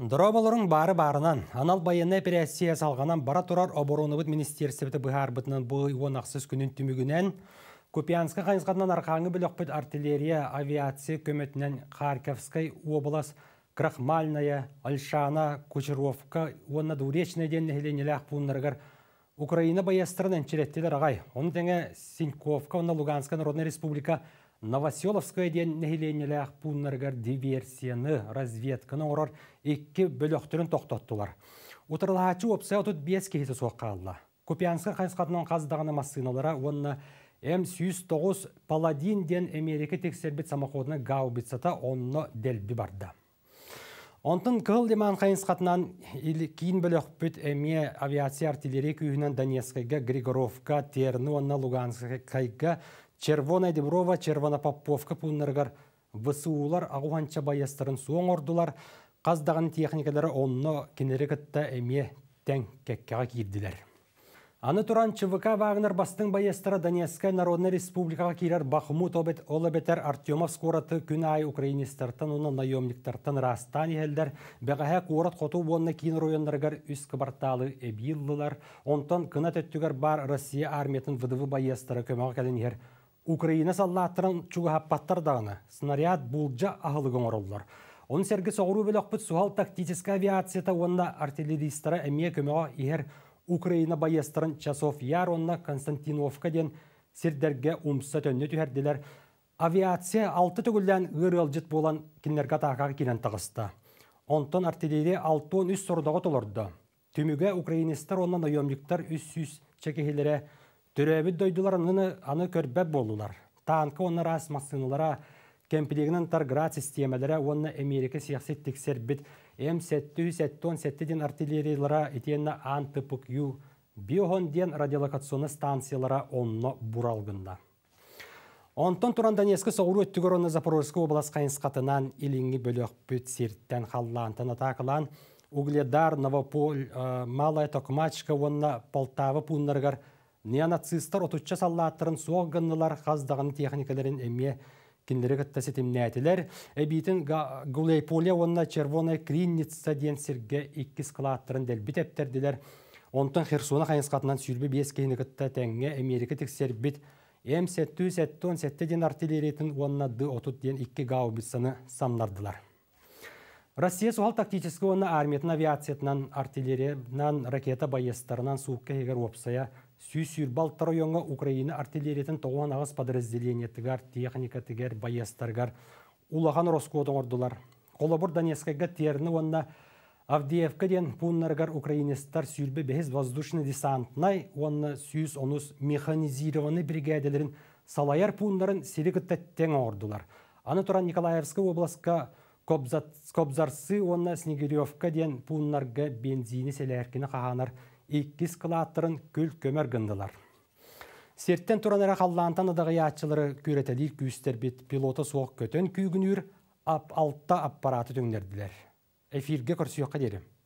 Дроболорын бары барынан, анал байыны операция салғанан бара тұрар оборонывыд министерсіпті бұхар бұтынан бұл ион ақсыз күнін түмігінен, Купянска қайынсқатынан арқаңы артиллерия авиация көметінен Харьковскай облас Крахмальная, Альшана, Кучеровка, онна Дуречный Украина баястырын әнчереттелер ағай. Оны дәне Синьковка, оны Луганска Народная Республика, Новоселовская ден нәхиленелі диверсияны, разведканы орар екі өқтүрін тоқтаттылар. Утырлағачы опсай отыт бес кейсі соққа алла. Купянска қайсқатынан қазыдағаны массыналара оны М-109 Паладин ден Америка тексербет самоходна гаубицата оны дәлбі барды. Онтын кыл деман қатынан кейін білі құппет әме авиация артиллерия күйінен Донецкайға, Григоровка, Терну, онна Луганскайға, Червона Деброва, Червона Попповка бұсы ұлар ағуанча баястарын суын ордылар қаздаған техникалары онны кенері әме тән кәккеға Аны туран ЧВК Вагнер бастың байестыра Донецкая Народная Республикаға кейлер Бахмут обет олабетер Артемов скораты күн ай украинистартын, оны наемниктартын растан елдер, бәғаға қорат қоту болны кейін ройондарғар үс кібарталы әбиллылар, онтан кына төттігер бар Россия армиятын вдв байестыра көмәға ер. Украина салатырын чуға хаппаттар дағыны, снаряд бұлджа ахылығын орылдар. Оны сергі соғыру бөлі ақпыт тактическая тактическа авиацията онына артиллеристара әмия көмәға иһәр Украина байыстырын часов яронна Константиновка ден сердерге умса төнне Авиация алты түгілден ырылжыт болан кинлерге тағаға килен тағысты. Онтон артиллерия 6-13 сұрдағы толырды. Түміге украинистар оннан ойомниктар 300 чекехелері түрәбі дойдылар аны көрбәп болулар. Танкы онна рас массыналара, тар тарград системалары онна Америка сияқсет тексер бит М сәтті сәттон сәттеден артиллериялара етенна антыпык ю биохон ден радиолокационы станциялара онно буралгында. Онтон туран нескі соуру өттігір оны область облас илинги иліңі бөлек бүт серттен қаллантын атақылан, Угледар, Новополь, э, Малая Токмачка онна Полтавы пуннаргар неонацистар отучча саллааттарын соғынылар ғаздағын техникаларын эмме кинлері кітті эбитин әбейтін Гулейполе онына червоная кринница ден серге 2 қылаттырын дәл бітептерділер. Онтын Херсона қайынсқатынан сүйірбі бес кейіні кітті тәңге Америка тексер біт. Әм сәтті сәтті он сәтті ден артиллеретін онына ды отут ден икки гаубицаны самнардылар. Россия суал тактического на армиятын авиациятынан артиллериядан ракета боестарынан суыққа егер опсая сүйсүр балтар ойонға Украина артиллериятын тоған ағыз подразделение тыгар техника баястаргар улаған Роскодың ордылар. Қолабыр Данескайға теріні онна Авдеевка ден пуннаргар украинистар сүйлбі бәхіз воздушны десантнай онна сүйіс онус механизированный бригадаларын салаяр пуннарын селігіттеттен ордылар. Аны тұран Николаевскі обласқа Кобзарсы онна Снегиревка ден пуннарға бензині қағанар иккис кылааттырын күл көмөр гындылар. Серттен туранара қаллаантан адағы ячылары күретелер күйістер бит пилоты соқ көтөн күйгінүр ап алтта аппараты төңдерділер. Эфирге көрсиоққа дерім.